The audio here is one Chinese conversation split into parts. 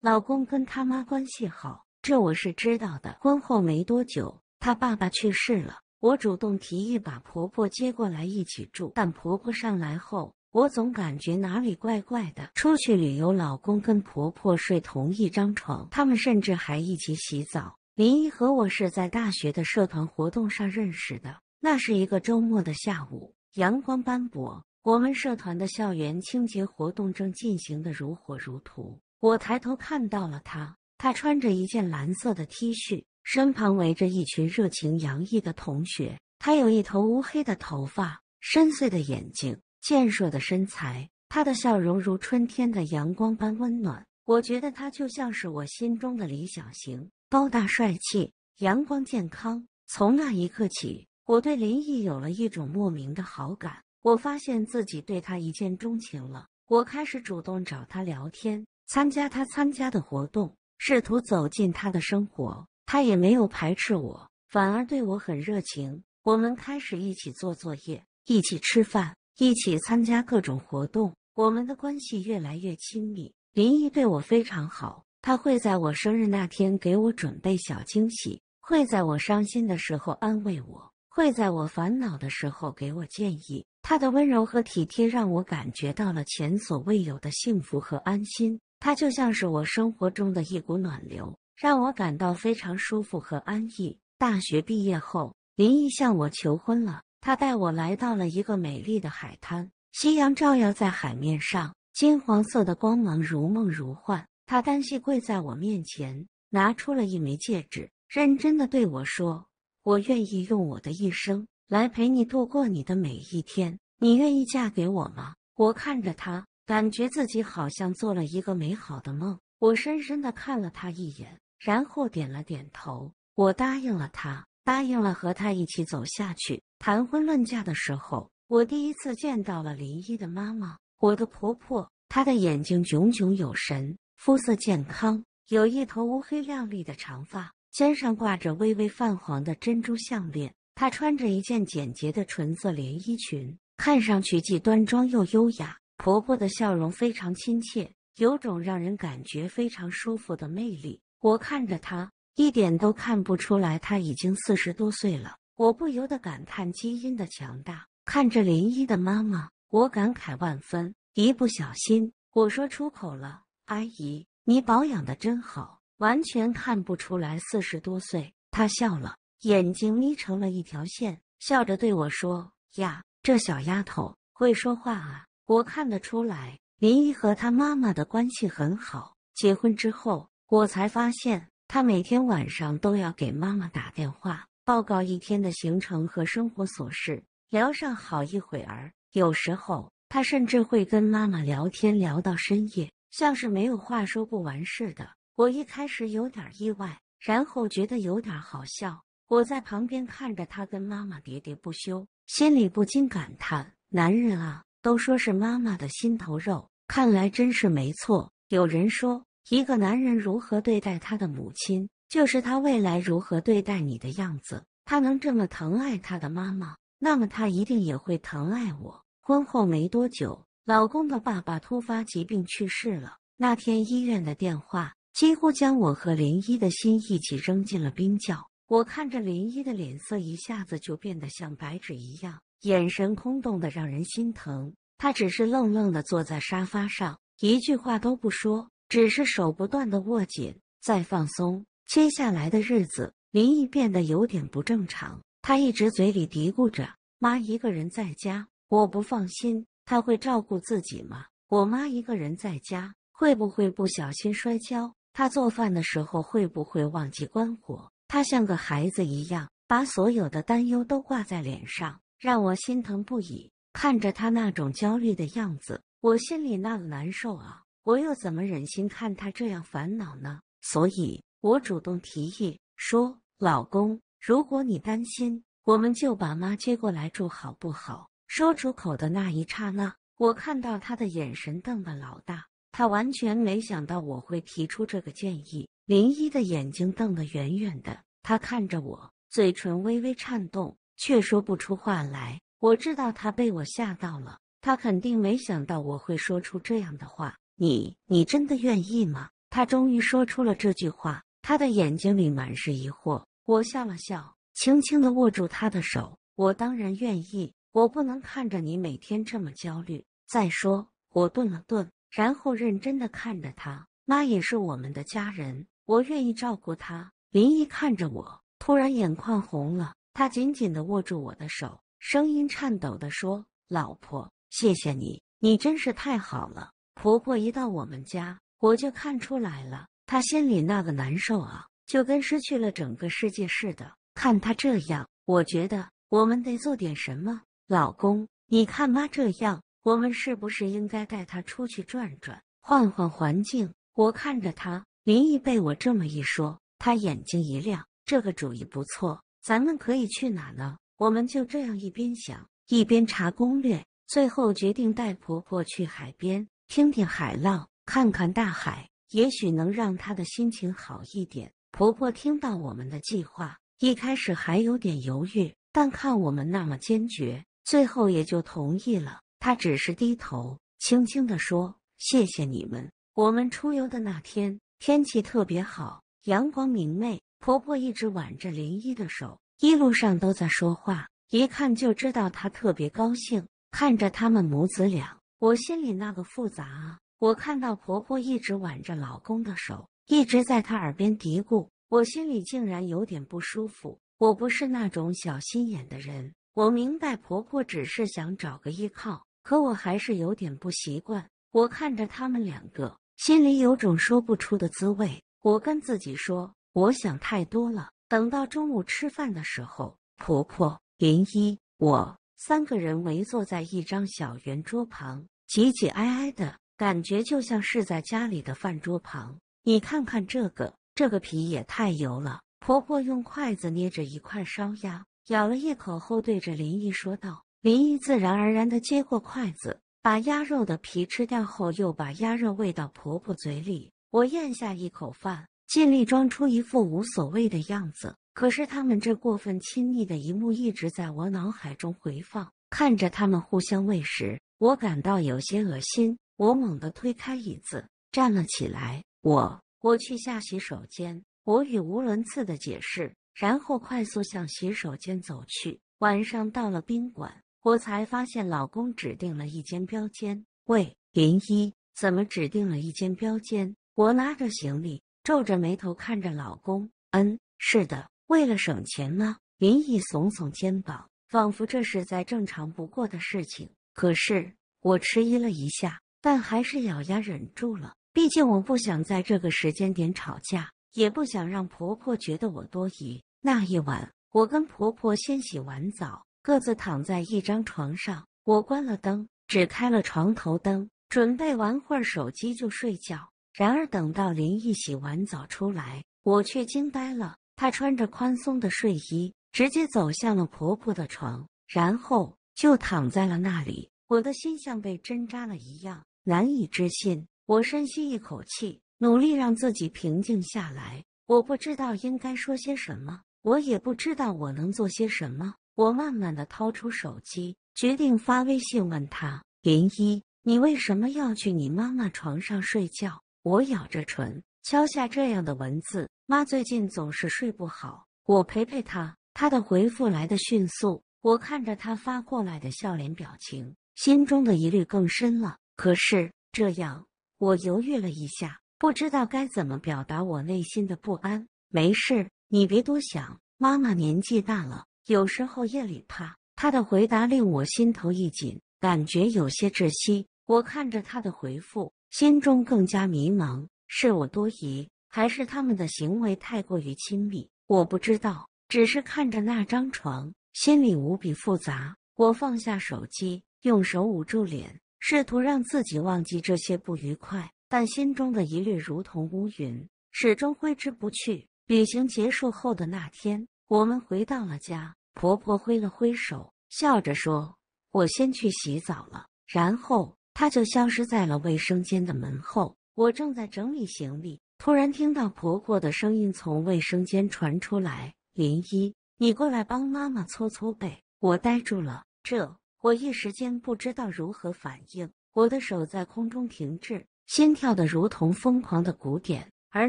老公跟他妈关系好，这我是知道的。婚后没多久，他爸爸去世了，我主动提议把婆婆接过来一起住。但婆婆上来后，我总感觉哪里怪怪的。出去旅游，老公跟婆婆睡同一张床，他们甚至还一起洗澡。林一和我是在大学的社团活动上认识的。那是一个周末的下午，阳光斑驳，我们社团的校园清洁活动正进行的如火如荼。我抬头看到了他，他穿着一件蓝色的 T 恤，身旁围着一群热情洋溢的同学。他有一头乌黑的头发，深邃的眼睛，健硕的身材。他的笑容如春天的阳光般温暖。我觉得他就像是我心中的理想型，高大帅气，阳光健康。从那一刻起，我对林毅有了一种莫名的好感。我发现自己对他一见钟情了。我开始主动找他聊天。参加他参加的活动，试图走进他的生活。他也没有排斥我，反而对我很热情。我们开始一起做作业，一起吃饭，一起参加各种活动。我们的关系越来越亲密。林毅对我非常好，他会在我生日那天给我准备小惊喜，会在我伤心的时候安慰我，会在我烦恼的时候给我建议。他的温柔和体贴让我感觉到了前所未有的幸福和安心。他就像是我生活中的一股暖流，让我感到非常舒服和安逸。大学毕业后，林毅向我求婚了。他带我来到了一个美丽的海滩，夕阳照耀在海面上，金黄色的光芒如梦如幻。他单膝跪在我面前，拿出了一枚戒指，认真的对我说：“我愿意用我的一生来陪你度过你的每一天，你愿意嫁给我吗？”我看着他。感觉自己好像做了一个美好的梦。我深深的看了他一眼，然后点了点头。我答应了他，答应了和他一起走下去。谈婚论嫁的时候，我第一次见到了林一的妈妈，我的婆婆。她的眼睛炯炯有神，肤色健康，有一头乌黑亮丽的长发，肩上挂着微微泛黄的珍珠项链。她穿着一件简洁的纯色连衣裙，看上去既端庄又优雅。婆婆的笑容非常亲切，有种让人感觉非常舒服的魅力。我看着她，一点都看不出来她已经四十多岁了。我不由得感叹基因的强大。看着林一的妈妈，我感慨万分。一不小心，我说出口了：“阿姨，你保养的真好，完全看不出来四十多岁。”她笑了，眼睛眯成了一条线，笑着对我说：“呀，这小丫头会说话啊。”我看得出来，林一和他妈妈的关系很好。结婚之后，我才发现他每天晚上都要给妈妈打电话，报告一天的行程和生活琐事，聊上好一会儿。有时候他甚至会跟妈妈聊天聊到深夜，像是没有话说不完似的。我一开始有点意外，然后觉得有点好笑。我在旁边看着他跟妈妈喋喋不休，心里不禁感叹：男人啊！都说是妈妈的心头肉，看来真是没错。有人说，一个男人如何对待他的母亲，就是他未来如何对待你的样子。他能这么疼爱他的妈妈，那么他一定也会疼爱我。婚后没多久，老公的爸爸突发疾病去世了。那天医院的电话几乎将我和林一的心一起扔进了冰窖。我看着林一的脸色，一下子就变得像白纸一样。眼神空洞的让人心疼，他只是愣愣的坐在沙发上，一句话都不说，只是手不断的握紧再放松。接下来的日子，林毅变得有点不正常，他一直嘴里嘀咕着：“妈一个人在家，我不放心，他会照顾自己吗？我妈一个人在家，会不会不小心摔跤？他做饭的时候会不会忘记关火？”他像个孩子一样，把所有的担忧都挂在脸上。让我心疼不已，看着他那种焦虑的样子，我心里那个难受啊！我又怎么忍心看他这样烦恼呢？所以，我主动提议说：“老公，如果你担心，我们就把妈接过来住，好不好？”说出口的那一刹那，我看到他的眼神瞪得老大，他完全没想到我会提出这个建议。林一的眼睛瞪得圆圆的，他看着我，嘴唇微微颤动。却说不出话来。我知道他被我吓到了，他肯定没想到我会说出这样的话。你，你真的愿意吗？他终于说出了这句话，他的眼睛里满是疑惑。我笑了笑，轻轻的握住他的手。我当然愿意，我不能看着你每天这么焦虑。再说，我顿了顿，然后认真的看着他。妈也是我们的家人，我愿意照顾她。林毅看着我，突然眼眶红了。他紧紧的握住我的手，声音颤抖的说：“老婆，谢谢你，你真是太好了。婆婆一到我们家，我就看出来了，她心里那个难受啊，就跟失去了整个世界似的。看她这样，我觉得我们得做点什么。老公，你看妈这样，我们是不是应该带她出去转转，换换环境？”我看着他，林毅被我这么一说，他眼睛一亮，这个主意不错。咱们可以去哪呢？我们就这样一边想一边查攻略，最后决定带婆婆去海边，听听海浪，看看大海，也许能让她的心情好一点。婆婆听到我们的计划，一开始还有点犹豫，但看我们那么坚决，最后也就同意了。她只是低头，轻轻地说：“谢谢你们。”我们出游的那天天气特别好，阳光明媚。婆婆一直挽着林一的手，一路上都在说话，一看就知道她特别高兴。看着他们母子俩，我心里那个复杂啊！我看到婆婆一直挽着老公的手，一直在他耳边嘀咕，我心里竟然有点不舒服。我不是那种小心眼的人，我明白婆婆只是想找个依靠，可我还是有点不习惯。我看着他们两个，心里有种说不出的滋味。我跟自己说。我想太多了。等到中午吃饭的时候，婆婆、林一我三个人围坐在一张小圆桌旁，挤挤挨挨的感觉就像是在家里的饭桌旁。你看看这个，这个皮也太油了。婆婆用筷子捏着一块烧鸭，咬了一口后，对着林毅说道：“林毅自然而然的接过筷子，把鸭肉的皮吃掉后，又把鸭肉喂到婆婆嘴里。我咽下一口饭。”尽力装出一副无所谓的样子，可是他们这过分亲密的一幕一直在我脑海中回放。看着他们互相喂食，我感到有些恶心。我猛地推开椅子，站了起来。我，我去下洗手间。我语无伦次的解释，然后快速向洗手间走去。晚上到了宾馆，我才发现老公指定了一间标间。喂，林一，怎么指定了一间标间？我拿着行李。皱着眉头看着老公，嗯，是的，为了省钱呢。”林毅耸耸肩膀，仿佛这是再正常不过的事情。可是我迟疑了一下，但还是咬牙忍住了。毕竟我不想在这个时间点吵架，也不想让婆婆觉得我多疑。那一晚，我跟婆婆先洗完澡，各自躺在一张床上。我关了灯，只开了床头灯，准备玩会儿手机就睡觉。然而，等到林一洗完澡出来，我却惊呆了。她穿着宽松的睡衣，直接走向了婆婆的床，然后就躺在了那里。我的心像被针扎了一样，难以置信。我深吸一口气，努力让自己平静下来。我不知道应该说些什么，我也不知道我能做些什么。我慢慢的掏出手机，决定发微信问他：“林一，你为什么要去你妈妈床上睡觉？”我咬着唇敲下这样的文字：“妈最近总是睡不好，我陪陪她。”她的回复来得迅速，我看着她发过来的笑脸表情，心中的疑虑更深了。可是这样，我犹豫了一下，不知道该怎么表达我内心的不安。没事，你别多想。妈妈年纪大了，有时候夜里怕。她的回答令我心头一紧，感觉有些窒息。我看着她的回复。心中更加迷茫，是我多疑，还是他们的行为太过于亲密？我不知道，只是看着那张床，心里无比复杂。我放下手机，用手捂住脸，试图让自己忘记这些不愉快，但心中的疑虑如同乌云，始终挥之不去。旅行结束后的那天，我们回到了家，婆婆挥了挥手，笑着说：“我先去洗澡了。”然后。他就消失在了卫生间的门后。我正在整理行李，突然听到婆婆的声音从卫生间传出来：“林一，你过来帮妈妈搓搓背。”我呆住了，这我一时间不知道如何反应。我的手在空中停滞，心跳的如同疯狂的鼓点，而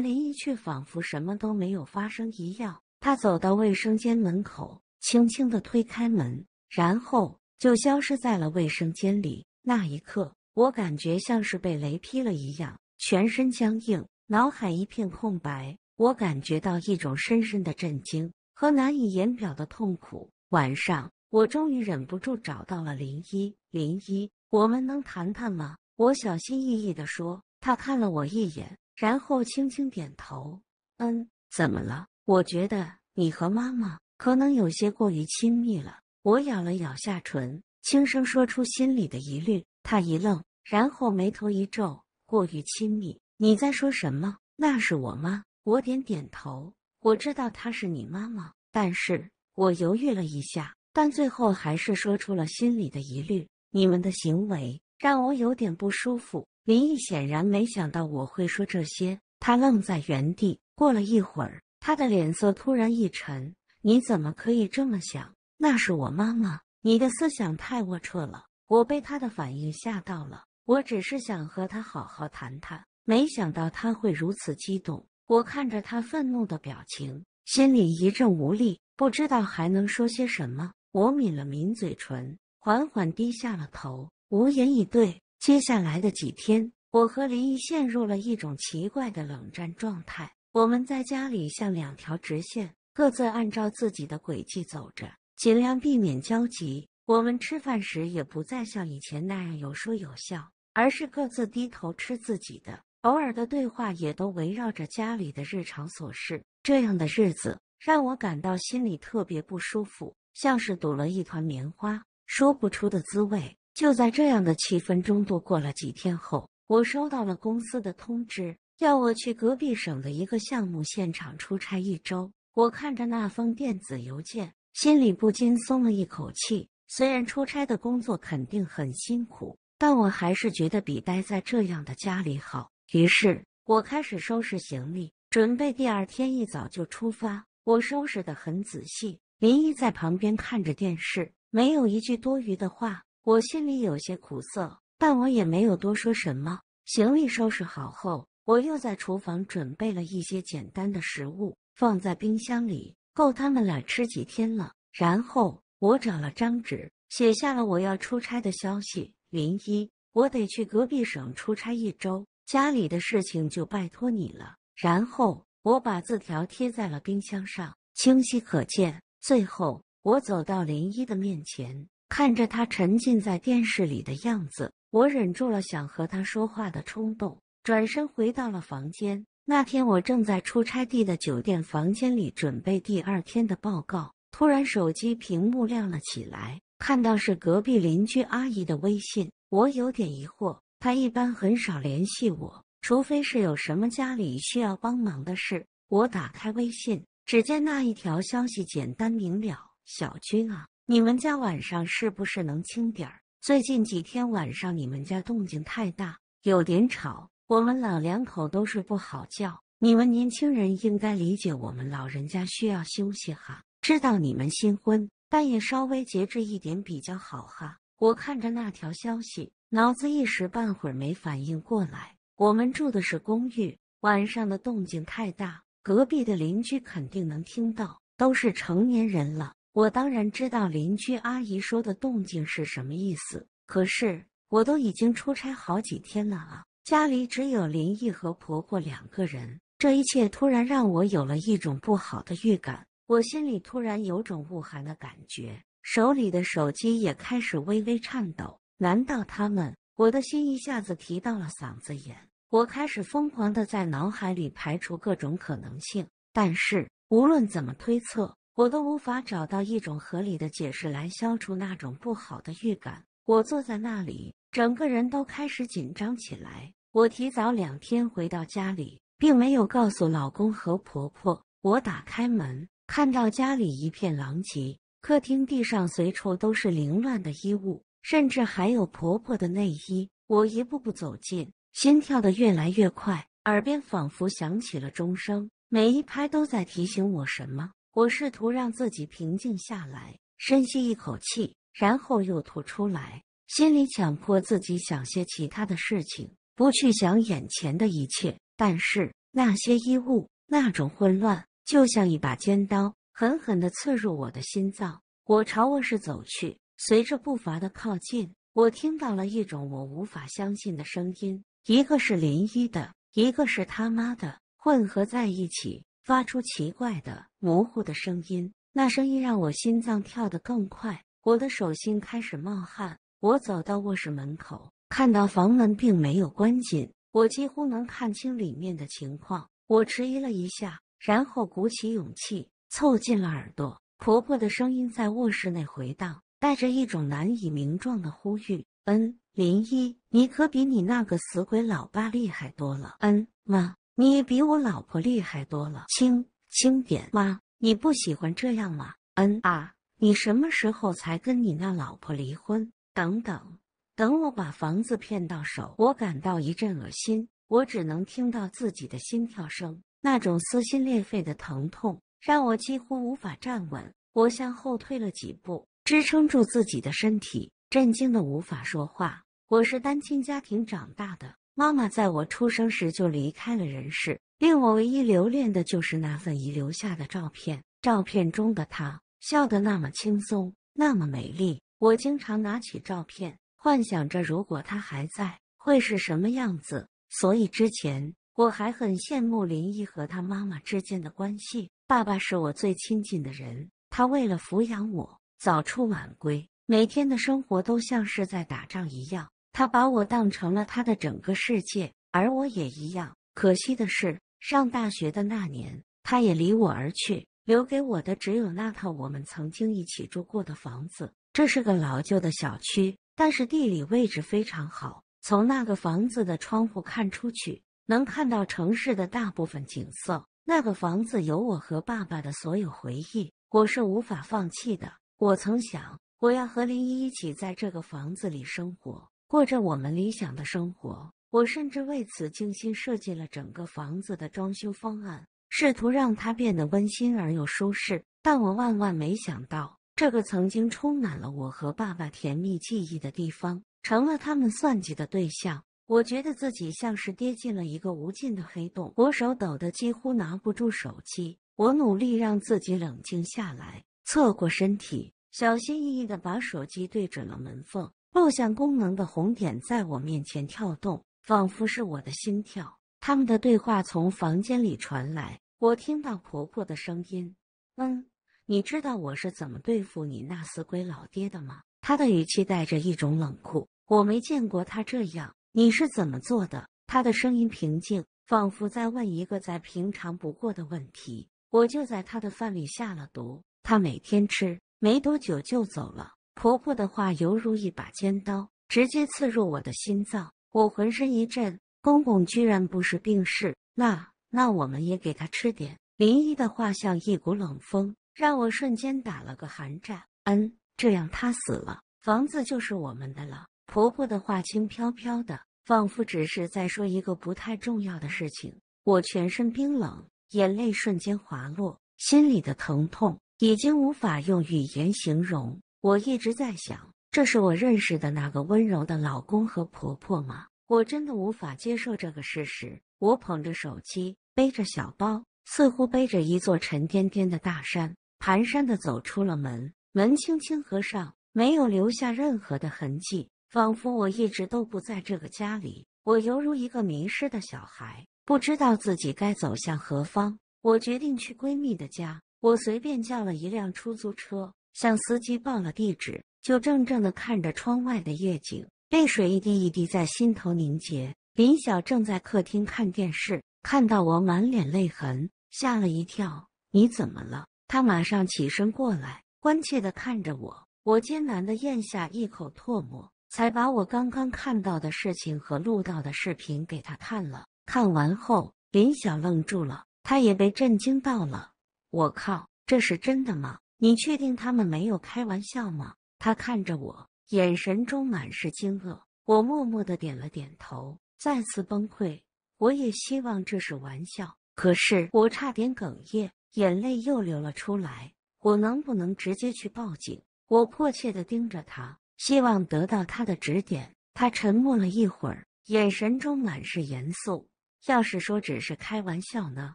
林一却仿佛什么都没有发生一样。他走到卫生间门口，轻轻的推开门，然后就消失在了卫生间里。那一刻。我感觉像是被雷劈了一样，全身僵硬，脑海一片空白。我感觉到一种深深的震惊和难以言表的痛苦。晚上，我终于忍不住找到了林一。林一，我们能谈谈吗？我小心翼翼地说。他看了我一眼，然后轻轻点头。嗯，怎么了？我觉得你和妈妈可能有些过于亲密了。我咬了咬下唇，轻声说出心里的疑虑。他一愣，然后眉头一皱，过于亲密。你在说什么？那是我妈。我点点头，我知道她是你妈妈，但是我犹豫了一下，但最后还是说出了心里的疑虑。你们的行为让我有点不舒服。林毅显然没想到我会说这些，他愣在原地。过了一会儿，他的脸色突然一沉。你怎么可以这么想？那是我妈妈，你的思想太龌龊了。我被他的反应吓到了，我只是想和他好好谈谈，没想到他会如此激动。我看着他愤怒的表情，心里一阵无力，不知道还能说些什么。我抿了抿嘴唇，缓缓低下了头，无言以对。接下来的几天，我和林毅陷入了一种奇怪的冷战状态。我们在家里像两条直线，各自按照自己的轨迹走着，尽量避免交集。我们吃饭时也不再像以前那样有说有笑，而是各自低头吃自己的。偶尔的对话也都围绕着家里的日常琐事。这样的日子让我感到心里特别不舒服，像是堵了一团棉花，说不出的滋味。就在这样的气氛中度过了几天后，我收到了公司的通知，要我去隔壁省的一个项目现场出差一周。我看着那封电子邮件，心里不禁松了一口气。虽然出差的工作肯定很辛苦，但我还是觉得比待在这样的家里好。于是我开始收拾行李，准备第二天一早就出发。我收拾得很仔细，林毅在旁边看着电视，没有一句多余的话。我心里有些苦涩，但我也没有多说什么。行李收拾好后，我又在厨房准备了一些简单的食物，放在冰箱里，够他们俩吃几天了。然后。我找了张纸，写下了我要出差的消息。林一，我得去隔壁省出差一周，家里的事情就拜托你了。然后我把字条贴在了冰箱上，清晰可见。最后，我走到林一的面前，看着他沉浸在电视里的样子，我忍住了想和他说话的冲动，转身回到了房间。那天，我正在出差地的酒店房间里准备第二天的报告。突然，手机屏幕亮了起来，看到是隔壁邻居阿姨的微信，我有点疑惑。她一般很少联系我，除非是有什么家里需要帮忙的事。我打开微信，只见那一条消息简单明了：“小军啊，你们家晚上是不是能轻点儿？最近几天晚上你们家动静太大，有点吵，我们老两口都睡不好觉。你们年轻人应该理解我们老人家需要休息哈。”知道你们新婚，但也稍微节制一点比较好哈。我看着那条消息，脑子一时半会儿没反应过来。我们住的是公寓，晚上的动静太大，隔壁的邻居肯定能听到。都是成年人了，我当然知道邻居阿姨说的动静是什么意思。可是我都已经出差好几天了啊，家里只有林毅和婆婆两个人。这一切突然让我有了一种不好的预感。我心里突然有种恶寒的感觉，手里的手机也开始微微颤抖。难道他们？我的心一下子提到了嗓子眼。我开始疯狂地在脑海里排除各种可能性，但是无论怎么推测，我都无法找到一种合理的解释来消除那种不好的预感。我坐在那里，整个人都开始紧张起来。我提早两天回到家里，并没有告诉老公和婆婆。我打开门。看到家里一片狼藉，客厅地上随处都是凌乱的衣物，甚至还有婆婆的内衣。我一步步走近，心跳得越来越快，耳边仿佛响起了钟声，每一拍都在提醒我什么。我试图让自己平静下来，深吸一口气，然后又吐出来，心里强迫自己想些其他的事情，不去想眼前的一切。但是那些衣物，那种混乱。就像一把尖刀，狠狠的刺入我的心脏。我朝卧室走去，随着步伐的靠近，我听到了一种我无法相信的声音，一个是林一的，一个是他妈的，混合在一起，发出奇怪的、模糊的声音。那声音让我心脏跳得更快，我的手心开始冒汗。我走到卧室门口，看到房门并没有关紧，我几乎能看清里面的情况。我迟疑了一下。然后鼓起勇气，凑近了耳朵，婆婆的声音在卧室内回荡，带着一种难以名状的呼吁：“嗯，林一，你可比你那个死鬼老爸厉害多了。嗯，妈，你比我老婆厉害多了。轻，轻点，妈，你不喜欢这样吗？嗯啊，你什么时候才跟你那老婆离婚？等等，等我把房子骗到手，我感到一阵恶心，我只能听到自己的心跳声。”那种撕心裂肺的疼痛让我几乎无法站稳，我向后退了几步，支撑住自己的身体，震惊的无法说话。我是单亲家庭长大的，妈妈在我出生时就离开了人世，令我唯一留恋的就是那份遗留下的照片。照片中的她笑得那么轻松，那么美丽。我经常拿起照片，幻想着如果她还在，会是什么样子。所以之前。我还很羡慕林毅和他妈妈之间的关系。爸爸是我最亲近的人，他为了抚养我，早出晚归，每天的生活都像是在打仗一样。他把我当成了他的整个世界，而我也一样。可惜的是，上大学的那年，他也离我而去，留给我的只有那套我们曾经一起住过的房子。这是个老旧的小区，但是地理位置非常好。从那个房子的窗户看出去。能看到城市的大部分景色，那个房子有我和爸爸的所有回忆，我是无法放弃的。我曾想，我要和林一一起在这个房子里生活，过着我们理想的生活。我甚至为此精心设计了整个房子的装修方案，试图让它变得温馨而又舒适。但我万万没想到，这个曾经充满了我和爸爸甜蜜记忆的地方，成了他们算计的对象。我觉得自己像是跌进了一个无尽的黑洞，我手抖得几乎拿不住手机。我努力让自己冷静下来，侧过身体，小心翼翼地把手机对准了门缝，录像功能的红点在我面前跳动，仿佛是我的心跳。他们的对话从房间里传来，我听到婆婆的声音：“嗯，你知道我是怎么对付你那死鬼老爹的吗？”她的语气带着一种冷酷，我没见过她这样。你是怎么做的？他的声音平静，仿佛在问一个再平常不过的问题。我就在他的饭里下了毒，他每天吃，没多久就走了。婆婆的话犹如一把尖刀，直接刺入我的心脏，我浑身一震。公公居然不是病逝，那那我们也给他吃点。林一的话像一股冷风，让我瞬间打了个寒战。嗯，这样他死了，房子就是我们的了。婆婆的话轻飘飘的，仿佛只是在说一个不太重要的事情。我全身冰冷，眼泪瞬间滑落，心里的疼痛已经无法用语言形容。我一直在想，这是我认识的那个温柔的老公和婆婆吗？我真的无法接受这个事实。我捧着手机，背着小包，似乎背着一座沉甸甸的大山，蹒跚地走出了门。门轻轻合上，没有留下任何的痕迹。仿佛我一直都不在这个家里，我犹如一个迷失的小孩，不知道自己该走向何方。我决定去闺蜜的家。我随便叫了一辆出租车，向司机报了地址，就怔怔地看着窗外的夜景，泪水一滴一滴在心头凝结。林晓正在客厅看电视，看到我满脸泪痕，吓了一跳：“你怎么了？”她马上起身过来，关切地看着我。我艰难地咽下一口唾沫。才把我刚刚看到的事情和录到的视频给他看了。看完后，林晓愣住了，他也被震惊到了。我靠，这是真的吗？你确定他们没有开玩笑吗？他看着我，眼神中满是惊愕。我默默的点了点头，再次崩溃。我也希望这是玩笑，可是我差点哽咽，眼泪又流了出来。我能不能直接去报警？我迫切的盯着他。希望得到他的指点。他沉默了一会儿，眼神中满是严肃。要是说只是开玩笑呢？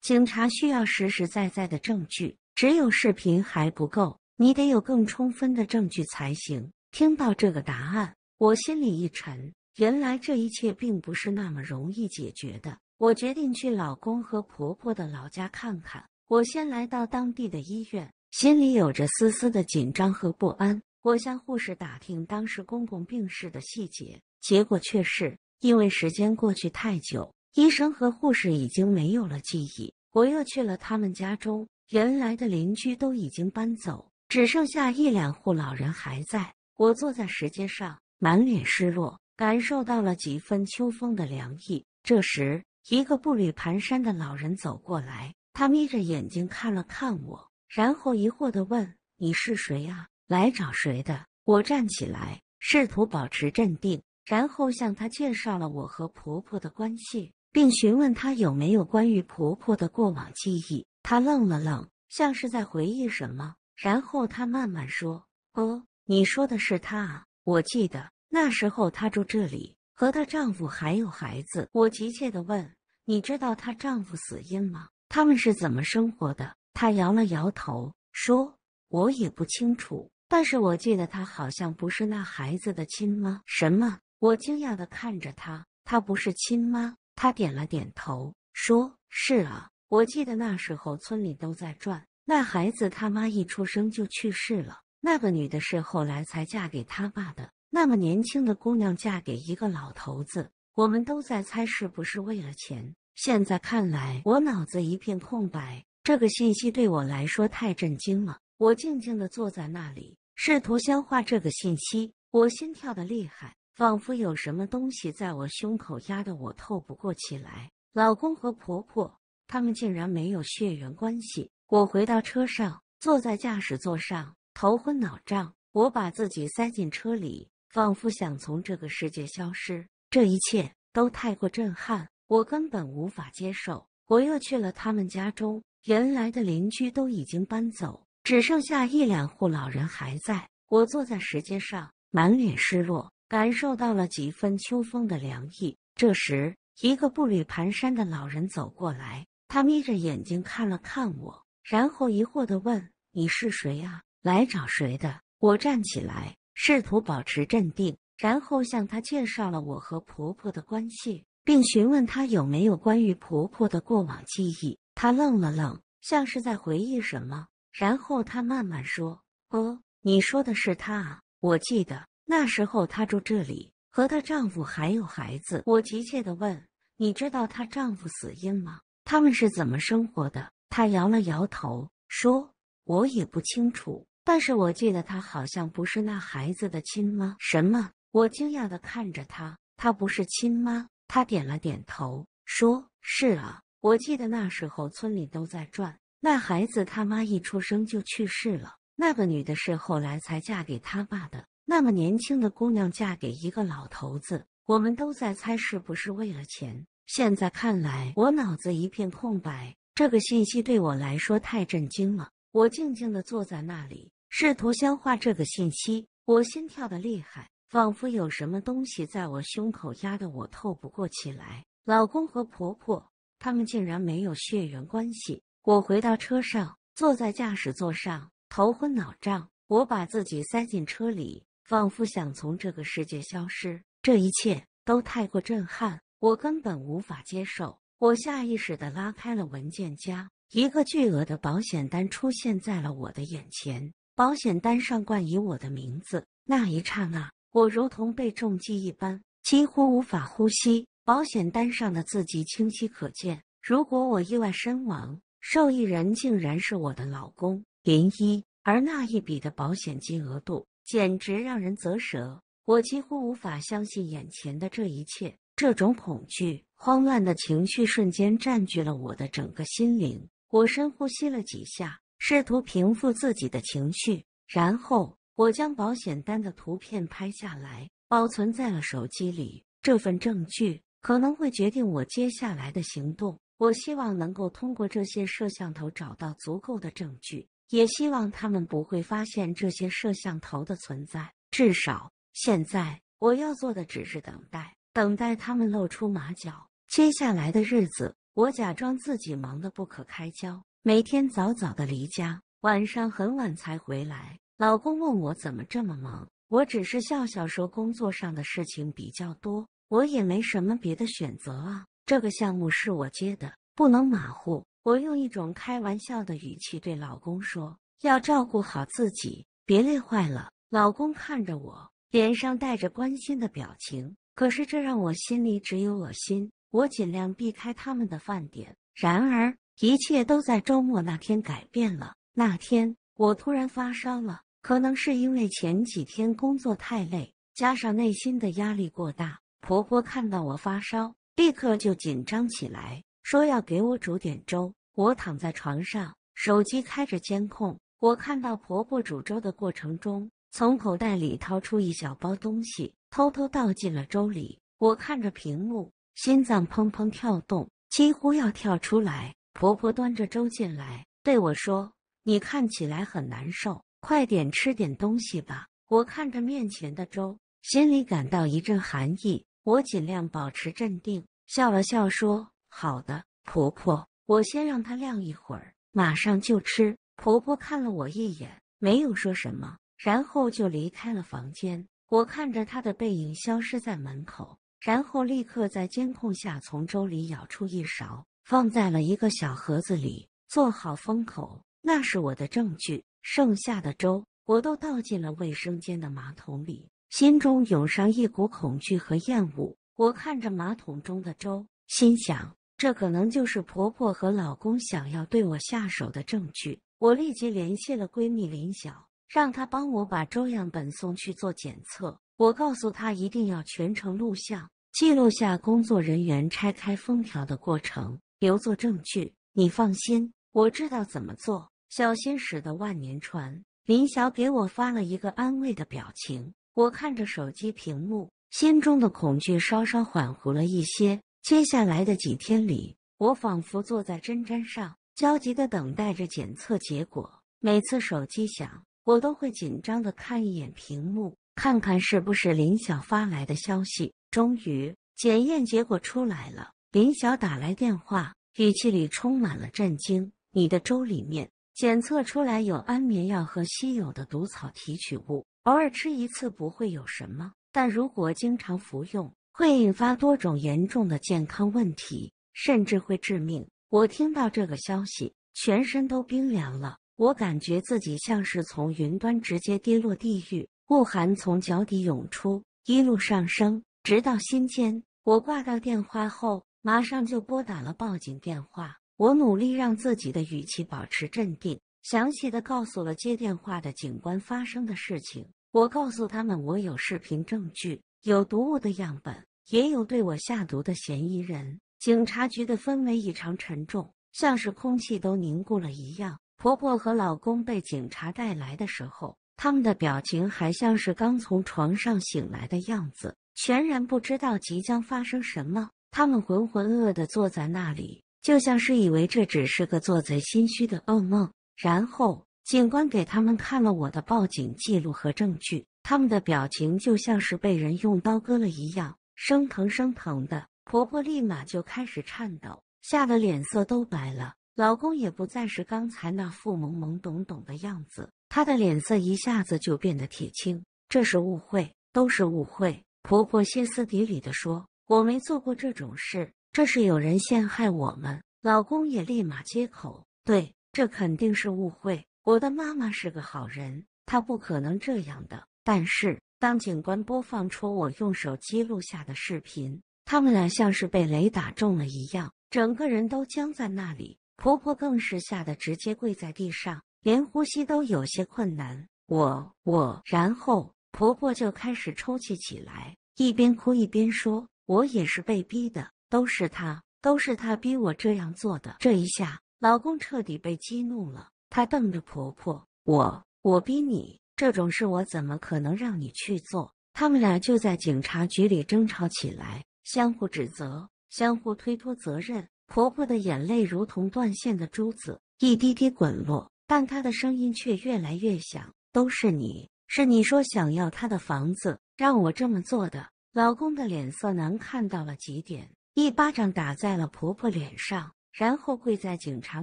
警察需要实实在在的证据，只有视频还不够，你得有更充分的证据才行。听到这个答案，我心里一沉，原来这一切并不是那么容易解决的。我决定去老公和婆婆的老家看看。我先来到当地的医院，心里有着丝丝的紧张和不安。我向护士打听当时公公病逝的细节，结果却是因为时间过去太久，医生和护士已经没有了记忆。我又去了他们家中，原来的邻居都已经搬走，只剩下一两户老人还在。我坐在石阶上，满脸失落，感受到了几分秋风的凉意。这时，一个步履蹒跚的老人走过来，他眯着眼睛看了看我，然后疑惑地问：“你是谁啊？”来找谁的？我站起来，试图保持镇定，然后向她介绍了我和婆婆的关系，并询问她有没有关于婆婆的过往记忆。她愣了愣，像是在回忆什么，然后她慢慢说：“哦，你说的是她啊，我记得那时候她住这里，和她丈夫还有孩子。”我急切地问：“你知道她丈夫死因吗？他们是怎么生活的？”她摇了摇头，说：“我也不清楚。”但是我记得她好像不是那孩子的亲妈。什么？我惊讶的看着他。她不是亲妈？他点了点头，说：“是啊，我记得那时候村里都在转，那孩子他妈一出生就去世了。那个女的是后来才嫁给他爸的。那么年轻的姑娘嫁给一个老头子，我们都在猜是不是为了钱。现在看来，我脑子一片空白。这个信息对我来说太震惊了。”我静静地坐在那里，试图消化这个信息。我心跳得厉害，仿佛有什么东西在我胸口压得我透不过气来。老公和婆婆，他们竟然没有血缘关系！我回到车上，坐在驾驶座上，头昏脑胀。我把自己塞进车里，仿佛想从这个世界消失。这一切都太过震撼，我根本无法接受。我又去了他们家中，原来的邻居都已经搬走。只剩下一两户老人还在，我坐在石阶上，满脸失落，感受到了几分秋风的凉意。这时，一个步履蹒跚的老人走过来，他眯着眼睛看了看我，然后疑惑地问：“你是谁啊？来找谁的？”我站起来，试图保持镇定，然后向他介绍了我和婆婆的关系，并询问他有没有关于婆婆的过往记忆。他愣了愣，像是在回忆什么。然后他慢慢说：“哦，你说的是她啊？我记得那时候她住这里，和她丈夫还有孩子。”我急切地问：“你知道她丈夫死因吗？他们是怎么生活的？”她摇了摇头，说：“我也不清楚，但是我记得她好像不是那孩子的亲妈。”什么？我惊讶地看着她。她不是亲妈？她点了点头，说：“是啊，我记得那时候村里都在转。”那孩子他妈一出生就去世了。那个女的是后来才嫁给他爸的。那么年轻的姑娘嫁给一个老头子，我们都在猜是不是为了钱。现在看来，我脑子一片空白。这个信息对我来说太震惊了。我静静地坐在那里，试图消化这个信息。我心跳的厉害，仿佛有什么东西在我胸口压得我透不过气来。老公和婆婆他们竟然没有血缘关系。我回到车上，坐在驾驶座上，头昏脑胀。我把自己塞进车里，仿佛想从这个世界消失。这一切都太过震撼，我根本无法接受。我下意识地拉开了文件夹，一个巨额的保险单出现在了我的眼前。保险单上冠以我的名字。那一刹那，我如同被重击一般，几乎无法呼吸。保险单上的字迹清晰可见：如果我意外身亡。受益人竟然是我的老公林一，而那一笔的保险金额度简直让人啧舌，我几乎无法相信眼前的这一切。这种恐惧、慌乱的情绪瞬间占据了我的整个心灵。我深呼吸了几下，试图平复自己的情绪，然后我将保险单的图片拍下来，保存在了手机里。这份证据可能会决定我接下来的行动。我希望能够通过这些摄像头找到足够的证据，也希望他们不会发现这些摄像头的存在。至少现在，我要做的只是等待，等待他们露出马脚。接下来的日子，我假装自己忙得不可开交，每天早早的离家，晚上很晚才回来。老公问我怎么这么忙，我只是笑笑说：“工作上的事情比较多，我也没什么别的选择啊。”这个项目是我接的，不能马虎。我用一种开玩笑的语气对老公说：“要照顾好自己，别累坏了。”老公看着我，脸上带着关心的表情，可是这让我心里只有恶心。我尽量避开他们的饭点，然而一切都在周末那天改变了。那天我突然发烧了，可能是因为前几天工作太累，加上内心的压力过大。婆婆看到我发烧。立刻就紧张起来，说要给我煮点粥。我躺在床上，手机开着监控。我看到婆婆煮粥的过程中，从口袋里掏出一小包东西，偷偷倒进了粥里。我看着屏幕，心脏砰砰跳动，几乎要跳出来。婆婆端着粥进来，对我说：“你看起来很难受，快点吃点东西吧。”我看着面前的粥，心里感到一阵寒意。我尽量保持镇定，笑了笑说：“好的，婆婆，我先让它晾一会儿，马上就吃。”婆婆看了我一眼，没有说什么，然后就离开了房间。我看着她的背影消失在门口，然后立刻在监控下从粥里舀出一勺，放在了一个小盒子里，做好封口。那是我的证据。剩下的粥我都倒进了卫生间的马桶里。心中涌上一股恐惧和厌恶。我看着马桶中的粥，心想：这可能就是婆婆和老公想要对我下手的证据。我立即联系了闺蜜林晓，让她帮我把粥样本送去做检测。我告诉她一定要全程录像，记录下工作人员拆开封条的过程，留作证据。你放心，我知道怎么做，小心驶得万年船。林晓给我发了一个安慰的表情。我看着手机屏幕，心中的恐惧稍稍缓和了一些。接下来的几天里，我仿佛坐在针毡上，焦急的等待着检测结果。每次手机响，我都会紧张的看一眼屏幕，看看是不是林晓发来的消息。终于，检验结果出来了。林晓打来电话，语气里充满了震惊：“你的粥里面检测出来有安眠药和稀有的毒草提取物。”偶尔吃一次不会有什么，但如果经常服用，会引发多种严重的健康问题，甚至会致命。我听到这个消息，全身都冰凉了，我感觉自己像是从云端直接跌落地狱，恶寒从脚底涌出，一路上升，直到心间。我挂掉电话后，马上就拨打了报警电话。我努力让自己的语气保持镇定，详细的告诉了接电话的警官发生的事情。我告诉他们，我有视频证据，有毒物的样本，也有对我下毒的嫌疑人。警察局的氛围异常沉重，像是空气都凝固了一样。婆婆和老公被警察带来的时候，他们的表情还像是刚从床上醒来的样子，全然不知道即将发生什么。他们浑浑噩噩的坐在那里，就像是以为这只是个做贼心虚的噩梦。然后。警官给他们看了我的报警记录和证据，他们的表情就像是被人用刀割了一样，生疼生疼的。婆婆立马就开始颤抖，吓得脸色都白了。老公也不再是刚才那副懵懵懂懂的样子，他的脸色一下子就变得铁青。这是误会，都是误会！婆婆歇斯底里的说：“我没做过这种事，这是有人陷害我们。”老公也立马接口：“对，这肯定是误会。”我的妈妈是个好人，她不可能这样的。但是当警官播放出我用手机录下的视频，他们俩像是被雷打中了一样，整个人都僵在那里。婆婆更是吓得直接跪在地上，连呼吸都有些困难。我我，然后婆婆就开始抽泣起来，一边哭一边说：“我也是被逼的，都是他，都是他逼我这样做的。”这一下，老公彻底被激怒了。她瞪着婆婆：“我我逼你这种事，我怎么可能让你去做？”他们俩就在警察局里争吵起来，相互指责，相互推脱责任。婆婆的眼泪如同断线的珠子，一滴滴滚落，但她的声音却越来越响：“都是你，是你说想要他的房子，让我这么做的。”老公的脸色难看到了极点，一巴掌打在了婆婆脸上。然后跪在警察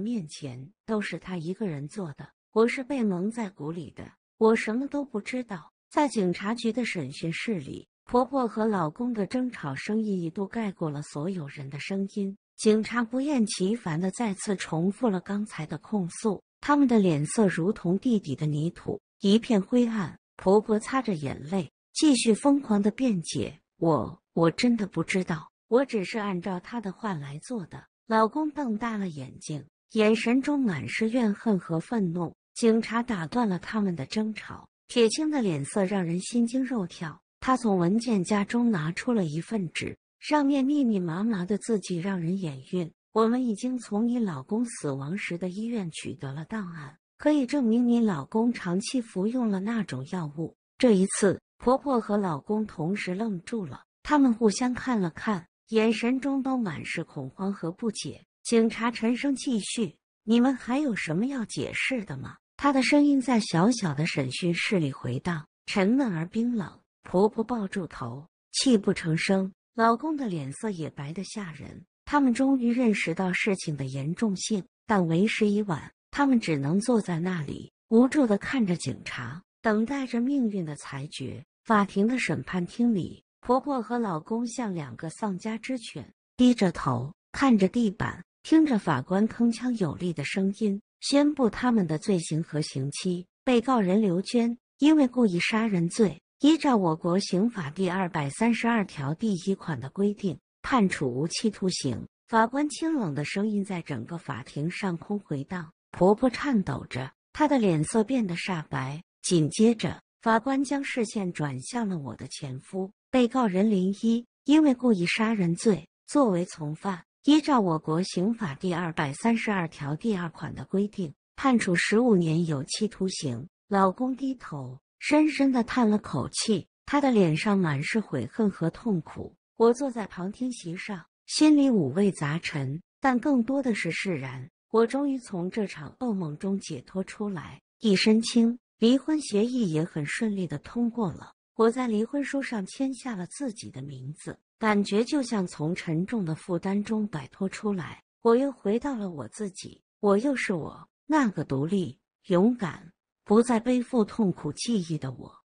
面前，都是他一个人做的。我是被蒙在鼓里的，我什么都不知道。在警察局的审讯室里，婆婆和老公的争吵声音一度盖过了所有人的声音。警察不厌其烦的再次重复了刚才的控诉，他们的脸色如同地底的泥土，一片灰暗。婆婆擦着眼泪，继续疯狂的辩解：“我我真的不知道，我只是按照他的话来做的。”老公瞪大了眼睛，眼神中满是怨恨和愤怒。警察打断了他们的争吵，铁青的脸色让人心惊肉跳。他从文件夹中拿出了一份纸，上面密密麻麻的字迹让人眼晕。我们已经从你老公死亡时的医院取得了档案，可以证明你老公长期服用了那种药物。这一次，婆婆和老公同时愣住了，他们互相看了看。眼神中都满是恐慌和不解。警察沉声继续：“你们还有什么要解释的吗？”他的声音在小小的审讯室里回荡，沉闷而冰冷。婆婆抱住头，泣不成声；老公的脸色也白得吓人。他们终于认识到事情的严重性，但为时已晚。他们只能坐在那里，无助地看着警察，等待着命运的裁决。法庭的审判厅里。婆婆和老公像两个丧家之犬，低着头看着地板，听着法官铿锵有力的声音宣布他们的罪行和刑期。被告人刘娟因为故意杀人罪，依照我国刑法第二百三十二条第一款的规定，判处无期徒刑。法官清冷的声音在整个法庭上空回荡。婆婆颤抖着，她的脸色变得煞白。紧接着，法官将视线转向了我的前夫。被告人林一因为故意杀人罪，作为从犯，依照我国刑法第二百三十二条第二款的规定，判处十五年有期徒刑。老公低头，深深的叹了口气，他的脸上满是悔恨和痛苦。我坐在旁听席上，心里五味杂陈，但更多的是释然。我终于从这场噩梦中解脱出来，一身轻。离婚协议也很顺利的通过了。我在离婚书上签下了自己的名字，感觉就像从沉重的负担中摆脱出来。我又回到了我自己，我又是我那个独立、勇敢、不再背负痛苦记忆的我。